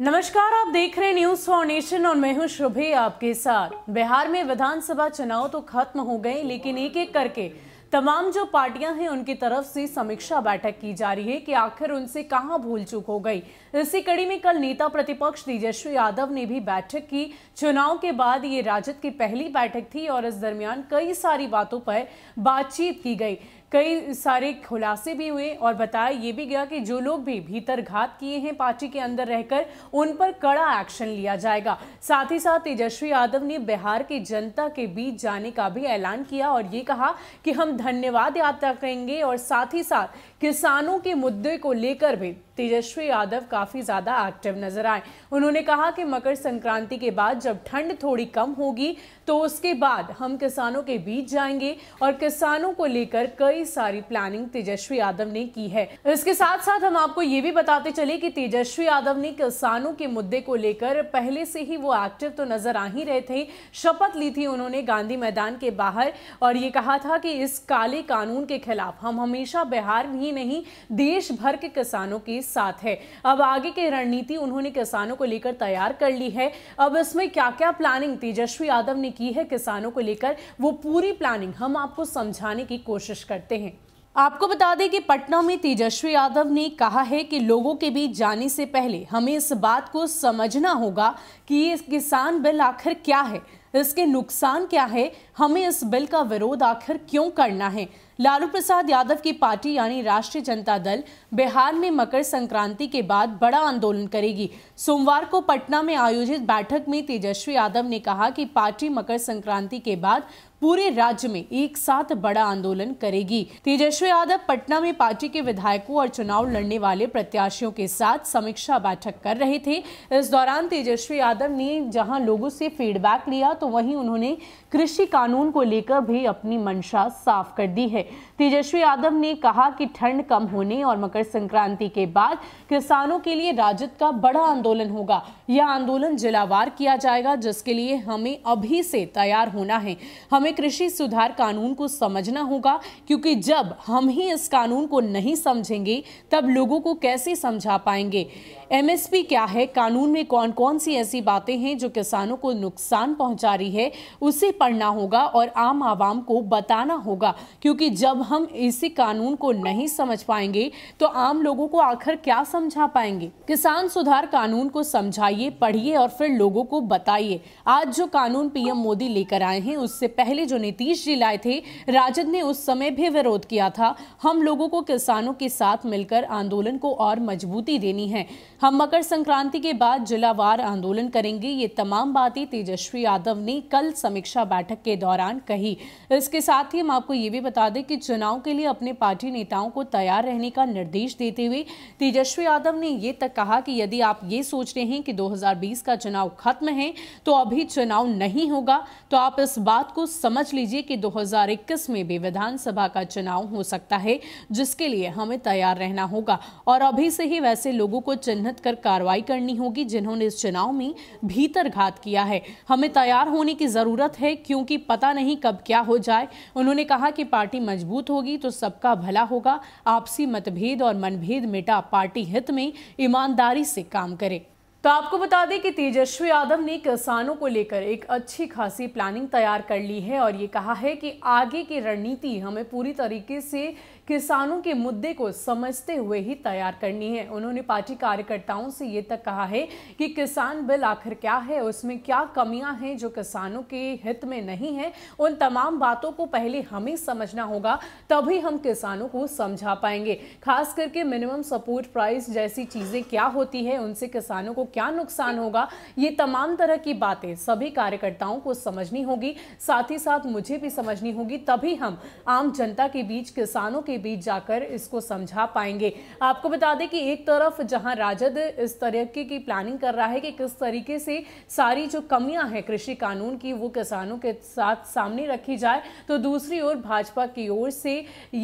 नमस्कार आप देख रहे न्यूज फाउंडेशन और मैं हूं शुभे आपके साथ बिहार में विधानसभा चुनाव तो खत्म हो गए लेकिन एक एक करके तमाम जो पार्टियां हैं उनकी तरफ से समीक्षा बैठक की जा रही है कि आखिर उनसे कहां भूल चूक हो गई इसी कड़ी में कल नेता प्रतिपक्ष तेजस्वी यादव ने भी बैठक की चुनाव के बाद ये राजद की पहली बैठक थी और इस दरमियान कई सारी बातों पर बातचीत की गई कई सारे खुलासे भी हुए और बताया ये भी गया कि जो लोग भी भीतर घात किए हैं पार्टी के अंदर रहकर उन पर कड़ा एक्शन लिया जाएगा साथ ही साथ तेजस्वी यादव ने बिहार की जनता के बीच जाने का भी ऐलान किया और ये कहा कि हम धन्यवाद यात्रा करेंगे और साथ ही साथ किसानों के मुद्दे को लेकर भी तेजस्वी यादव काफ़ी ज़्यादा एक्टिव नज़र आए उन्होंने कहा कि मकर संक्रांति के बाद जब ठंड थोड़ी कम होगी तो उसके बाद हम किसानों के बीच जाएंगे और किसानों को लेकर कई सारी प्लानिंग तेजस्वी यादव ने की है इसके साथ साथ हम आपको ये भी बताते चले कि तेजस्वी यादव ने किसानों के मुद्दे को लेकर पहले से ही वो एक्टिव तो नज़र आ ही रहे थे शपथ ली थी उन्होंने गांधी मैदान के बाहर और ये कहा था कि इस काले कानून के खिलाफ हम हमेशा बिहार ही नहीं देश भर के किसानों के साथ है अब आगे की रणनीति उन्होंने किसानों को लेकर तैयार कर ली है अब इसमें क्या क्या प्लानिंग तेजस्वी यादव ने की है किसानों को लेकर वो पूरी प्लानिंग हम आपको समझाने की कोशिश करते हैं आपको बता दें कि पटना में तेजस्वी यादव ने कहा है कि लोगों के बीच जाने से पहले हमें इस बात को समझना होगा कि ये किसान बिल आखिर क्या है इसके नुकसान क्या है हमें इस बिल का विरोध आखिर क्यों करना है लालू प्रसाद यादव की पार्टी यानी राष्ट्रीय जनता दल बिहार में मकर संक्रांति के बाद बड़ा आंदोलन करेगी सोमवार को पटना में आयोजित बैठक में तेजस्वी यादव ने कहा कि पार्टी मकर संक्रांति के बाद पूरे राज्य में एक साथ बड़ा आंदोलन करेगी तेजस्वी यादव पटना में पार्टी के विधायकों और चुनाव लड़ने वाले प्रत्याशियों के साथ समीक्षा बैठक कर रहे थे इस दौरान तेजस्वी यादव ने जहां लोगों से फीडबैक लिया तो वहीं उन्होंने कृषि कानून को लेकर भी अपनी मंशा साफ कर दी है तेजस्वी यादव ने कहा कि ठंड कम होने और मकर संक्रांति के बाद किसानों के लिए राजद का बड़ा आंदोलन होगा यह आंदोलन जिलावार किया जाएगा जिसके लिए हमें अभी से तैयार होना है हमें हमें कृषि सुधार कानून को समझना होगा क्योंकि जब हम ही इस कानून को नहीं समझेंगे तब लोगों को कैसे समझा पाएंगे एमएसपी क्या है कानून में कौन कौन सी ऐसी बातें हैं जो किसानों को नुकसान पहुंचा रही है उसे पढ़ना होगा और आम आवाम को बताना होगा क्योंकि जब हम इसी कानून को नहीं समझ पाएंगे तो आम लोगों को आखिर क्या समझा पाएंगे किसान सुधार कानून को समझाइए पढ़िए और फिर लोगों को बताइए आज जो कानून पीएम मोदी लेकर आए हैं उससे पहले फैसले जो नीतीश जी लाए थे राजद ने उस समय भी विरोध किया था हम लोगों को किसानों के साथ मिलकर आंदोलन को और मजबूती देनी है हम मकर संक्रांति के बाद जिलावार आंदोलन करेंगे ये तमाम बातें तेजस्वी यादव ने कल समीक्षा बैठक के दौरान कही इसके साथ ही हम आपको ये भी बता दें कि चुनाव के लिए अपने पार्टी नेताओं को तैयार रहने का निर्देश देते हुए तेजस्वी यादव ने ये तक कहा कि यदि आप ये सोच रहे हैं कि 2020 का चुनाव खत्म है तो अभी चुनाव नहीं होगा तो आप इस बात को समझ लीजिए कि 2021 में भी विधानसभा का चुनाव हो सकता है जिसके लिए हमें तैयार रहना होगा और अभी से ही वैसे लोगों को चिन्हित कर कार्रवाई करनी होगी जिन्होंने इस चुनाव में भीतर घात किया है हमें तैयार होने की ज़रूरत है क्योंकि पता नहीं कब क्या हो जाए उन्होंने कहा कि पार्टी मजबूत होगी तो सबका भला होगा आपसी मतभेद और मनभेद मिटा पार्टी हित में ईमानदारी से काम करे तो आपको बता दें कि तेजस्वी यादव ने किसानों को लेकर एक अच्छी खासी प्लानिंग तैयार कर ली है और ये कहा है कि आगे की रणनीति हमें पूरी तरीके से किसानों के मुद्दे को समझते हुए ही तैयार करनी है उन्होंने पार्टी कार्यकर्ताओं से ये तक कहा है कि किसान बिल आखिर क्या है उसमें क्या कमियां हैं जो किसानों के हित में नहीं है उन तमाम बातों को पहले हमें समझना होगा तभी हम किसानों को समझा पाएंगे खास करके मिनिमम सपोर्ट प्राइस जैसी चीज़ें क्या होती है उनसे किसानों को क्या नुकसान होगा ये तमाम तरह की बातें सभी कार्यकर्ताओं को समझनी होगी साथ ही साथ मुझे भी समझनी होगी तभी हम आम जनता के बीच किसानों के के बीच जाकर इसको समझा पाएंगे आपको बता दें कि एक तरफ जहां राजद इस तरीके की प्लानिंग कर रहा है कि किस तरीके से सारी जो कमियां हैं कृषि कानून की वो किसानों के साथ सामने रखी जाए तो दूसरी ओर भाजपा की ओर से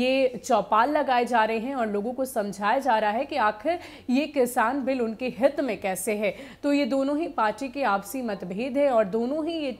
ये चौपाल लगाए जा रहे हैं और लोगों को समझाया जा रहा है कि आखिर ये किसान बिल उनके हित में कैसे है तो ये दोनों ही पार्टी के आपसी मतभेद है और दोनों ही ये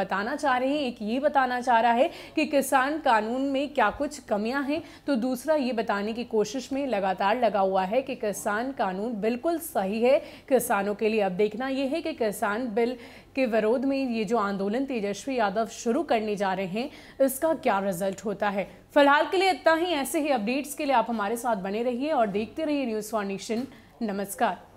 बताना चाह रहे हैं एक ये बताना चाह रहा है कि किसान कानून में क्या कुछ कमियां हैं तो दूसरा ये बताने की कोशिश में लगातार लगा हुआ है कि किसान कानून बिल्कुल सही है किसानों के लिए अब देखना यह है कि किसान बिल के विरोध में ये जो आंदोलन तेजस्वी यादव शुरू करने जा रहे हैं इसका क्या रिजल्ट होता है फिलहाल के लिए इतना ही ऐसे ही अपडेट्स के लिए आप हमारे साथ बने रहिए और देखते रहिए न्यूज़ फॉर नेशन नमस्कार